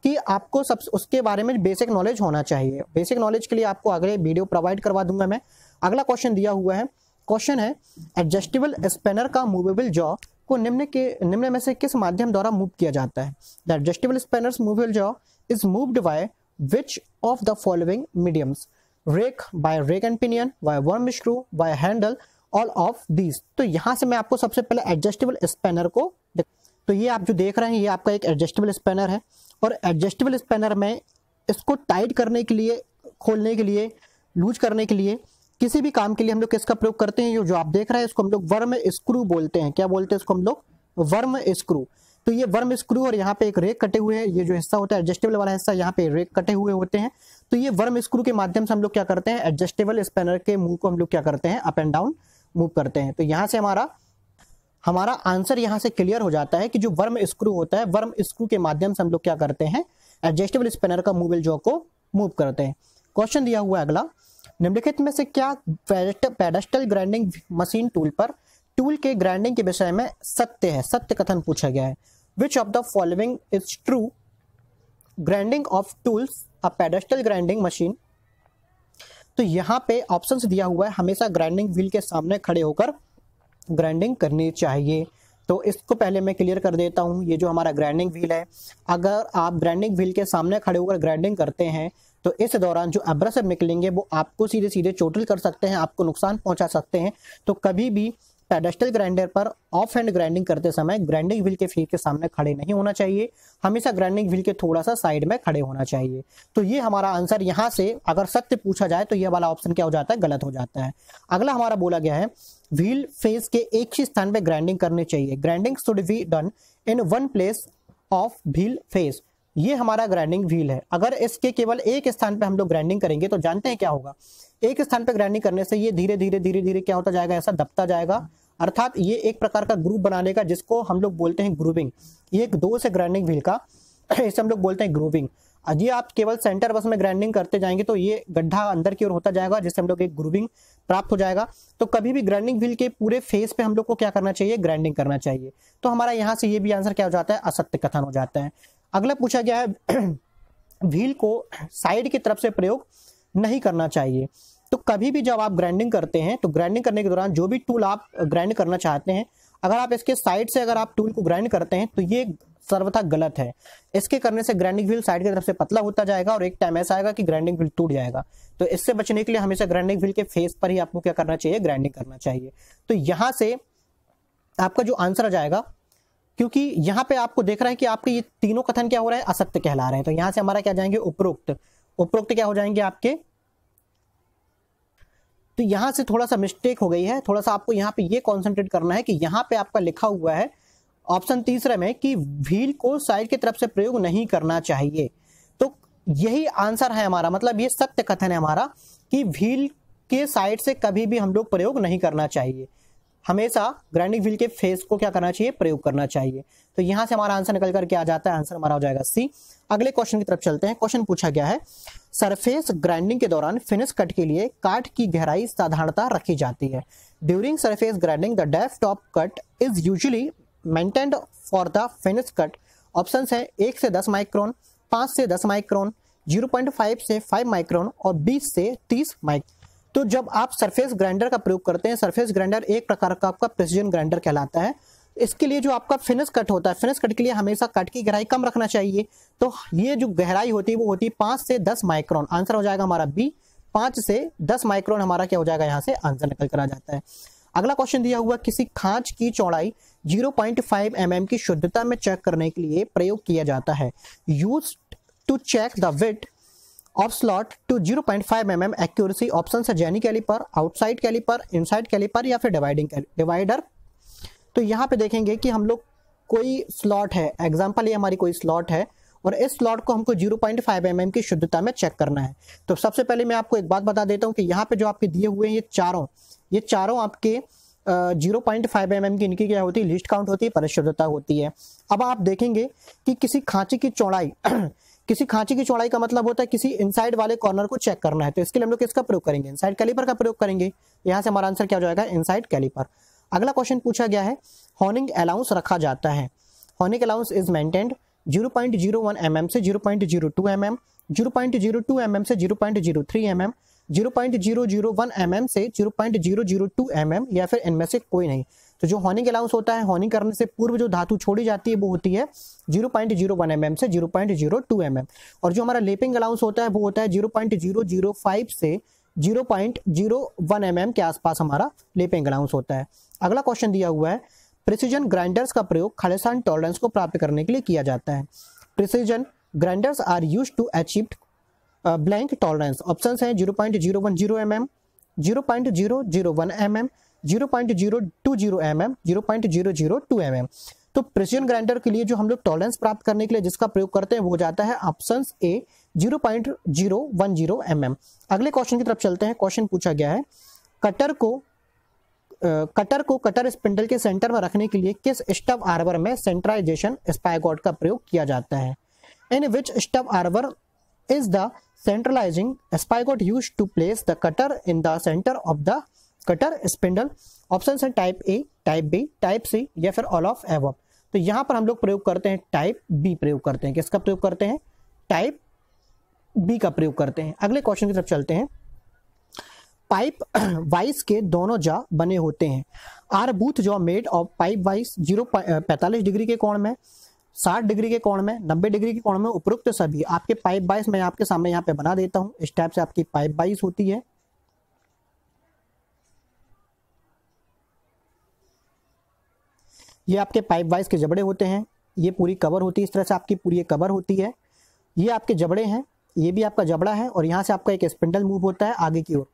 कि आपको सब उसके बारे में बेसिक नॉलेज होना चाहिए बेसिक नॉलेज के लिए आपको अगले वीडियो प्रोवाइड करवा दूंगा मैं अगला क्वेश्चन दिया हुआ है क्वेश्चन है एडजस्टेबल स्पेनर का मूवेबल जॉ को निम्न के निम्न में से किस माध्यम द्वारा मूव किया जाता है the adjustable spanner's movable jaw is moved by which of the following mediums rack by rack and pinion by worm screw by handle all of these तो यहां से मैं आपको सबसे पहले एडजस्टेबल स्पेनर को तो ये आप जो देख रहे हैं ये आपका एक एडजस्टेबल स्पेनर है और एडजस्टेबल स्पेनर में इसको टाइट करने के लिए खोलने के लिए लूज करने के लिए किसी भी काम के लिए हम लोग किसका प्रयोग करते हैं ये जो आप देख रहे हैं इसको हम लोग वर्म स्क्रू बोलते हैं क्या बोलते हैं इसको हम लोग वर्म स्क्रू तो ये वर्म स्क्रू और यहाँ पे एक रेक कटे हुए हैं ये जो हिस्सा होता है एडजस्टेबल वाला हिस्सा यहाँ पे रेक कटे हुए होते हैं तो ये वर्म स्क्रू के माध्यम से हम लोग क्या करते हैं एडजस्टेबल स्पेनर के मुंह को हम लोग क्या करते हैं अप एंड डाउन मूव करते हैं तो यहाँ से हमारा हमारा आंसर यहाँ से क्लियर हो जाता है कि जो वर्म स्क्रू होता है वर्म स्क्रू के माध्यम से हम लोग क्या करते हैं एडजस्टेबल स्पेनर का मूवल जो को मूव करते हैं क्वेश्चन दिया हुआ है अगला निम्नलिखित में से क्या पेडस्टल ग्राइंडिंग मशीन टूल पर टूल के ग्राइंडिंग के विषय में सत्य है सत्य कथन पूछा गया है which of the following is true grinding of tools a pedestal grinding machine तो यहाँ पे ऑप्शन दिया हुआ है हमेशा ग्राइंडिंग व्हील के सामने खड़े होकर ग्राइंडिंग करनी चाहिए तो इसको पहले मैं क्लियर कर देता हूँ ये जो हमारा ग्राइंडिंग व्हील है अगर आप ग्राइंडिंग व्हील के सामने खड़े होकर ग्राइंडिंग करते हैं तो इस दौरान जो एब्रेसिव निकलेंगे वो आपको सीधे सीधे चोटिल कर सकते हैं आपको नुकसान पहुंचा सकते हैं तो कभी भी पेडस्टल ग्राइंडर पर ऑफ हैंड ग्राइंडिंग करते समय ग्राइंडिंग व्हील के फेस के सामने खड़े नहीं होना चाहिए हमेशा ग्राइंडिंग व्हील के थोड़ा सा साइड में खड़े होना चाहिए तो ये हमारा आंसर यहाँ से अगर सत्य पूछा जाए तो ये वाला ऑप्शन क्या हो जाता है गलत हो जाता है अगला हमारा बोला गया है व्हील फेस के एक ही स्थान पर ग्राइंडिंग करनी चाहिए grinding should be done in one place of wheel face ये हमारा ग्राइंडिंग व्हील है अगर इसके केवल एक स्थान पे हम लोग ग्राइंडिंग करेंगे तो जानते हैं क्या होगा एक स्थान पे ग्राइंडिंग करने से ये धीरे धीरे धीरे धीरे क्या होता जाएगा ऐसा दबता जाएगा अर्थात ये एक प्रकार का ग्रुप बनाने का जिसको हम लोग बोलते हैं ग्रुविंग ये एक दो से ग्राइंडिंग व्हील का इसे हम लोग बोलते हैं ग्रुविंग ये आप केवल सेंटर बस में ग्राइंडिंग करते जाएंगे तो ये गड्ढा अंदर की ओर होता जाएगा जिससे हम लोग एक ग्रुविंग प्राप्त हो जाएगा तो कभी भी ग्राइंडिंग व्हील के पूरे फेस पे हम लोग को क्या करना चाहिए ग्राइंडिंग करना चाहिए तो हमारा यहाँ से ये भी आंसर क्या हो जाता है असत्य कथन हो जाता है अगला पूछा गया है व्हील को साइड की तरफ से प्रयोग नहीं करना चाहिए तो कभी भी जब आप ग्राइंडिंग करते हैं तो ग्राइंडिंग करने के दौरान जो भी टूल आप ग्राइंड करना चाहते हैं अगर आप इसके साइड से अगर आप टूल को ग्राइंड करते हैं तो ये सर्वथा गलत है इसके करने से ग्राइंडिंग व्हील साइड की तरफ से पतला होता जाएगा और एक टाइम ऐसा आएगा कि ग्राइंडिंग व्हील टूट जाएगा तो इससे बचने के लिए हमेशा ग्राइंडिंग व्हील के फेस पर ही आपको क्या करना चाहिए ग्राइंडिंग करना चाहिए तो यहाँ से आपका जो आंसर आ जाएगा क्योंकि यहाँ पे आपको देख रहे हैं कि आपके ये तीनों कथन क्या हो रहा है असत्य कहला रहे हैं तो यहां से हमारा क्या जाएंगे उपरोक्त उपरोक्त क्या हो जाएंगे आपके तो यहां से थोड़ा सा मिस्टेक हो गई है थोड़ा सा आपको यहाँ पे ये कॉन्सेंट्रेट करना है कि यहाँ पे आपका लिखा हुआ है ऑप्शन तीसरे में कि व्हील को साइड की तरफ से प्रयोग नहीं करना चाहिए तो यही आंसर है हमारा मतलब ये सत्य कथन है हमारा कि व्हील के साइड से कभी भी हम लोग प्रयोग नहीं करना चाहिए हमेशा ग्राइंडिंग व्हील के फेस को क्या करना चाहिए प्रयोग करना चाहिए तो यहाँ से हमारा आंसर निकल करके आ जाता है आंसर हमारा हो जाएगा सी अगले क्वेश्चन की तरफ चलते हैं क्वेश्चन पूछा गया है सरफेस ग्राइंडिंग के दौरान फिनिश कट के लिए काट की गहराई साधारणता रखी जाती है during surface grinding the depth of cut is usually maintained for the finish cut option है एक से दस माइक्रोन पांच से दस माइक्रोन 0.5 से फाइव माइक्रोन और बीस से तीस माइक्रोन तो जब आप सरफेस ग्राइंडर का प्रयोग करते हैं सरफेस ग्राइंडर एक प्रकार का आपका प्रेसिजन ग्राइंडर कहलाता है इसके लिए जो आपका फिनिश कट होता है फिनिश कट के लिए हमेशा कट की गहराई कम रखना चाहिए तो ये जो गहराई होती है वो होती है पांच से दस माइक्रोन आंसर हो जाएगा हमारा बी पांच से दस माइक्रोन हमारा क्या हो जाएगा यहाँ से आंसर निकल कर आ जाता है अगला क्वेश्चन दिया हुआ किसी खांच की चौड़ाई 0.5 पॉइंट mm की शुद्धता में चेक करने के लिए प्रयोग किया जाता है used to check the width of slot to zero point five M M accuracy option है jenny calliper outside calliper inside calliper या फिर डिवाइडिंग डिवाइडर तो यहाँ पे देखेंगे कि हम लोग कोई स्लॉट है एग्जाम्पल ये हमारी कोई स्लॉट है और इस स्लॉट को हमको 0.5 पॉइंट mm की शुद्धता में चेक करना है तो सबसे पहले मैं आपको एक बात बता देता हूँ कि यहाँ पे जो आपके दिए हुए हैं ये चारों ये चारों आपके जीरो पॉइंट फाइव एम की इनकी क्या होती है लिस्ट काउंट होती है परिशुद्धता होती है अब आप देखेंगे कि किसी खांचे की चौड़ाई किसी खांची की चौड़ाई का मतलब होता है किसी इनसाइड वाले कॉर्नर को चेक करना है तो इसके लिए हम लोग किसका प्रयोग करेंगे इनसाइड कैलिपर का प्रयोग करेंगे यहाँ से हमारा आंसर क्या हो जाएगा इनसाइड कैलिपर अगला क्वेश्चन पूछा गया है हॉर्निंग अलाउंस रखा जाता है honing allowance is maintained 0.01 mm से 0.02 mm 0.02 mm से 0.03 mm 0.001 mm से 0.002 mm या फिर इनमें से कोई नहीं तो जो हॉनिंग अलाउंस होता है हॉनिंग करने से पूर्व जो धातु छोड़ी जाती है वो होती है 0.01 mm से 0.02 mm और जो हमारा लेपिंग अलाउंस होता है वो होता है 0.005 से 0.01 mm के आसपास हमारा लेपिंग अलाउंस होता है अगला क्वेश्चन दिया हुआ है प्रिसीजन ग्राइंडर्स का प्रयोग खालिस्तान टॉलरेंस को प्राप्त करने के लिए किया जाता है precision grinders are used to achieve blank tolerance option है zero point zero one zero M M zero point zero zero one M M zero point zero two zero M M zero point zero zero two M M तो precision grinder के लिए जो हम लोग tolerance प्राप्त करने के लिए जिसका प्रयोग करते हैं वो जाता है option A zero point zero one zero M M अगले क्वेश्चन की तरफ चलते हैं क्वेश्चन पूछा गया है कटर को कटर uh, को कटर स्पिंडल के सेंटर में रखने के लिए किस स्टव आर्वर में सेंट्राइजेशन स्पाइगॉड का प्रयोग किया जाता है इन विच स्टव आर्वर is the centralizing spigot used to place the cutter in the center of the cutter spindle options हैं type A type B type C या फिर all of above तो यहाँ पर हम लोग प्रयोग करते हैं टाइप बी प्रयोग करते हैं किसका प्रयोग करते हैं टाइप बी का प्रयोग करते हैं अगले क्वेश्चन की तरफ चलते हैं पाइप वाइस के दोनों जा बने होते हैं are both jaw made of pipe vice zero पैंतालीस डिग्री के कोण में साठ डिग्री के कोण में नब्बे डिग्री के कोण में उपरोक्त सभी आपके पाइप बाइस मैं आपके सामने यहाँ पे बना देता हूँ इस टाइप से आपकी पाइप बाइस होती है ये आपके पाइप बाइस के जबड़े होते हैं ये पूरी कवर होती है इस तरह से आपकी पूरी कवर होती है ये आपके जबड़े हैं ये भी आपका जबड़ा है और यहाँ से आपका एक स्पिंडल मूव होता है आगे की ओर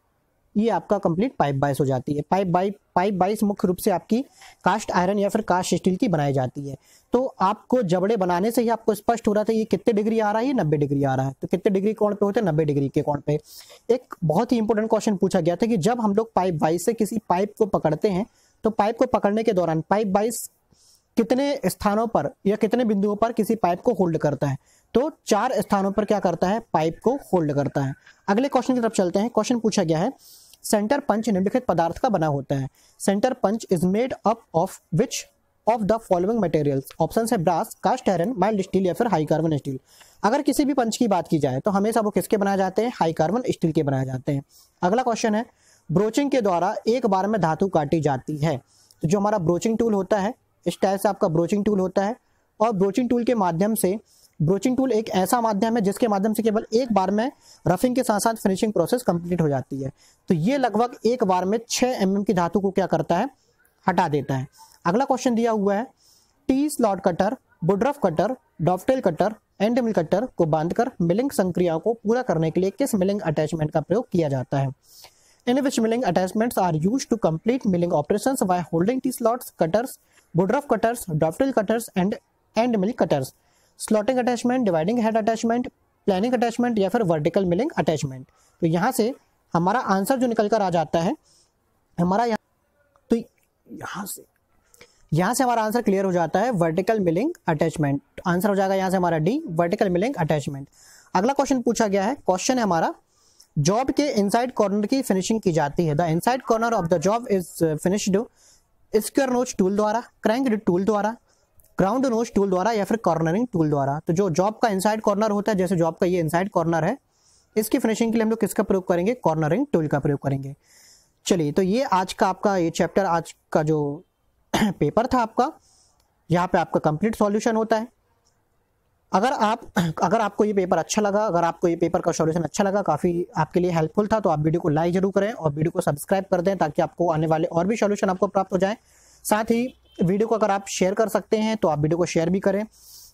ये आपका कंप्लीट पाइप बाइस हो जाती है पाइप बाई पाइप बाइस मुख्य रूप से आपकी कास्ट आयरन या फिर कास्ट स्टील की बनाई जाती है तो आपको जबड़े बनाने से ही आपको स्पष्ट हो रहा था ये कितने डिग्री आ रहा है ये नब्बे डिग्री आ रहा है तो कितने डिग्री कौन पे होते हैं नब्बे डिग्री के कौन पे एक बहुत ही इंपॉर्टेंट क्वेश्चन पूछा गया था कि जब हम लोग पाइप बाइस से किसी पाइप को पकड़ते हैं तो पाइप को पकड़ने के दौरान पाइप बाइस कितने स्थानों पर या कितने बिंदुओं पर किसी पाइप को होल्ड करता है तो चार स्थानों पर क्या करता है पाइप को होल्ड करता है अगले क्वेश्चन की तरफ चलते हैं क्वेश्चन पूछा गया है सेंटर पंच निम्नलिखित पदार्थ का बना होता है centre punch is made up of which of the following materials option है brass cast iron mild steel या फिर हाई कार्बन स्टील अगर किसी भी पंच की बात की जाए तो हमेशा वो किसके बनाए जाते हैं हाई कार्बन स्टील के बनाए जाते हैं अगला क्वेश्चन है ब्रोचिंग के द्वारा एक बार में धातु काटी जाती है तो जो हमारा ब्रोचिंग टूल होता है इस टाइप से आपका ब्रोचिंग टूल होता है और ब्रोचिंग टूल के माध्यम से ब्रोचिंग टूल एक ऐसा माध्यम है जिसके माध्यम से केवल एक बार में रफिंग के साथ साथ फिनिशिंग प्रोसेस कंप्लीट हो जाती है तो ये लगभग एक बार में छः एम mm की धातु को क्या करता है हटा देता है अगला क्वेश्चन दिया हुआ है T slot cutter woodruff cutter dovetail cutter end mill cutter को बांधकर मिलिंग संक्रिया को पूरा करने के लिए किस मिलिंग अटैचमेंट का प्रयोग किया जाता है in which milling attachments are used to complete milling operations by holding T-slots, cutters, woodruff cutters, dovetail cutters and end mill cutters. Slotting attachment dividing head attachment planing attachment या फिर vertical milling attachment तो यहाँ से हमारा answer जो निकल कर आ जाता है हमारा यहाँ तो यहाँ से यहाँ से हमारा आंसर क्लियर हो जाता है वर्टिकल मिलिंग अटैचमेंट आंसर हो जाएगा यहाँ से हमारा डी वर्टिकल मिलिंग अटैचमेंट अगला क्वेश्चन पूछा गया है क्वेश्चन है हमारा जॉब के इनसाइड कॉर्नर की फिनिशिंग की जाती है the inside corner of the job is finished square notch tool द्वारा क्रैंक टूल द्वारा ग्राउंड नोज टूल द्वारा या फिर कॉर्नरिंग टूल द्वारा तो जो जॉब का इनसाइड कॉर्नर होता है जैसे जॉब का ये इनसाइड कॉर्नर है इसकी फिनिशिंग के लिए हम लोग किसका प्रयोग करेंगे कॉर्नरिंग टूल का प्रयोग करेंगे चलिए तो ये आज का आपका ये चैप्टर आज का जो पेपर था आपका यहाँ पे आपका कंप्लीट सॉल्यूशन होता है अगर आप अगर आपको ये पेपर अच्छा लगा अगर आपको ये पेपर का सॉल्यूशन अच्छा लगा काफ़ी आपके लिए हेल्पफुल था तो आप वीडियो को लाइक जरूर करें और वीडियो को सब्सक्राइब कर दें ताकि आपको आने वाले और भी सॉल्यूशन आपको प्राप्त हो जाए साथ ही वीडियो को अगर आप शेयर कर सकते हैं तो आप वीडियो को शेयर भी करें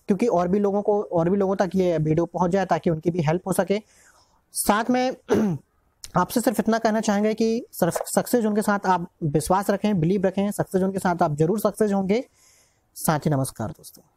क्योंकि और भी लोगों को और भी लोगों तक ये वीडियो पहुंच जाए ताकि उनकी भी हेल्प हो सके साथ में आपसे सिर्फ इतना कहना चाहेंगे कि सिर्फ सक्सेस उनके साथ आप विश्वास रखें बिलीव रखें सक्सेस उनके साथ आप जरूर सक्सेस होंगे साथ ही नमस्कार दोस्तों